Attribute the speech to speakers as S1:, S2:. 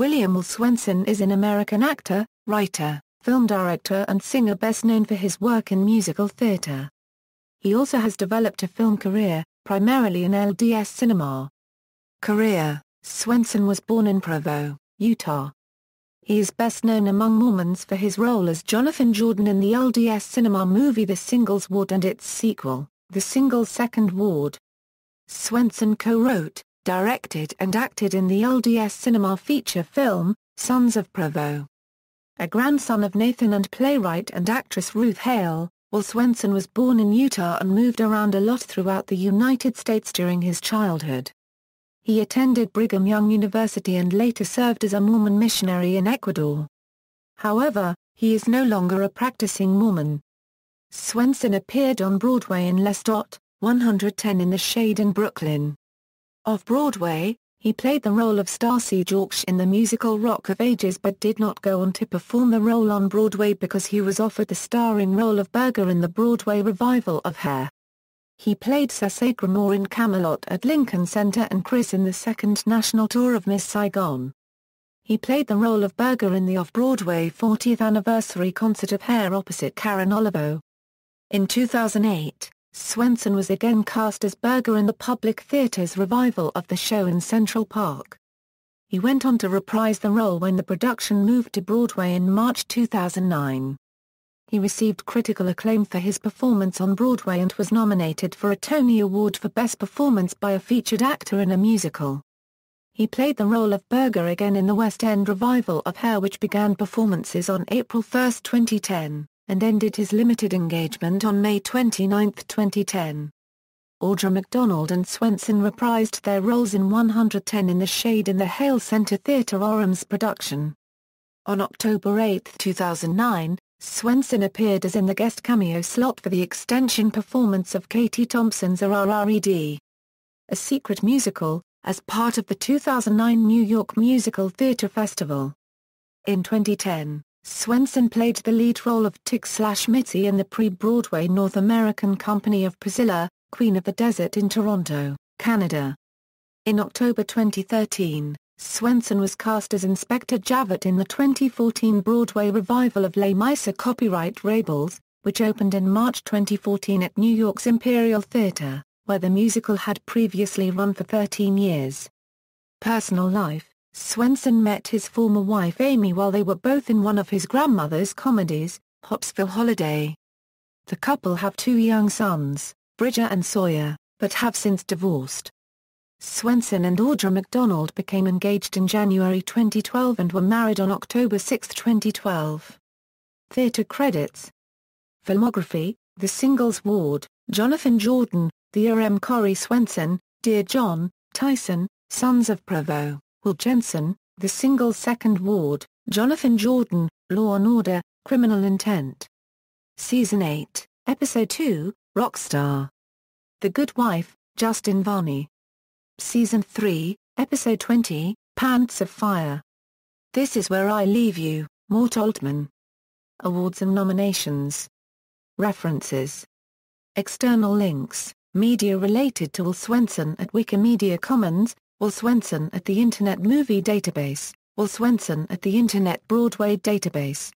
S1: William Swenson is an American actor, writer, film director and singer best known for his work in musical theater. He also has developed a film career, primarily in LDS cinema. Career Swenson was born in Provo, Utah. He is best known among Mormons for his role as Jonathan Jordan in the LDS cinema movie The Singles Ward and its sequel, The Singles Second Ward. Swenson co-wrote, directed and acted in the LDS cinema feature film, Sons of Provo. A grandson of Nathan and playwright and actress Ruth Hale, Will Swenson was born in Utah and moved around a lot throughout the United States during his childhood. He attended Brigham Young University and later served as a Mormon missionary in Ecuador. However, he is no longer a practicing Mormon. Swenson appeared on Broadway in Lestot, 110 in the Shade in Brooklyn. Off-Broadway, he played the role of Stacy Jorksh in the musical Rock of Ages but did not go on to perform the role on Broadway because he was offered the starring role of Berger in the Broadway revival of Hair. He played Sassé Grimore in Camelot at Lincoln Center and Chris in the second national tour of Miss Saigon. He played the role of Berger in the off-Broadway 40th anniversary concert of Hair opposite Karen Olivo. In 2008, Swenson was again cast as Berger in the Public Theatre's revival of the show in Central Park. He went on to reprise the role when the production moved to Broadway in March 2009. He received critical acclaim for his performance on Broadway and was nominated for a Tony Award for Best Performance by a Featured Actor in a Musical. He played the role of Berger again in the West End revival of Hair which began performances on April 1, 2010 and ended his limited engagement on May 29, 2010. Audra McDonald and Swenson reprised their roles in 110 in the Shade in the Hale Center Theatre Oram's production. On October 8, 2009, Swenson appeared as in the guest cameo slot for the extension performance of Katie Thompson's RRED, a secret musical, as part of the 2009 New York Musical Theatre Festival. In 2010, Swenson played the lead role of Tig slash Mitzi in the pre-Broadway North American company of Priscilla, Queen of the Desert in Toronto, Canada. In October 2013, Swenson was cast as Inspector Javert in the 2014 Broadway revival of Les Miser Copyright Rebels, which opened in March 2014 at New York's Imperial Theatre, where the musical had previously run for 13 years. Personal life Swenson met his former wife Amy while they were both in one of his grandmother's comedies, Hopsville Holiday. The couple have two young sons, Bridger and Sawyer, but have since divorced. Swenson and Audra McDonald became engaged in January 2012 and were married on October 6, 2012. Theatre credits Filmography, The Singles Ward, Jonathan Jordan, The R.M. Corey Swenson, Dear John, Tyson, Sons of Prevost. Will Jensen, The Single Second Ward, Jonathan Jordan, Law and Order, Criminal Intent. Season 8, Episode 2, Rockstar. The Good Wife, Justin Varney. Season 3, Episode 20, Pants of Fire. This is where I leave you, Mort Altman. Awards and nominations. References. External links, media related to Will Swenson at Wikimedia Commons, Will Swenson at the Internet Movie Database, Will Swenson at the Internet Broadway Database,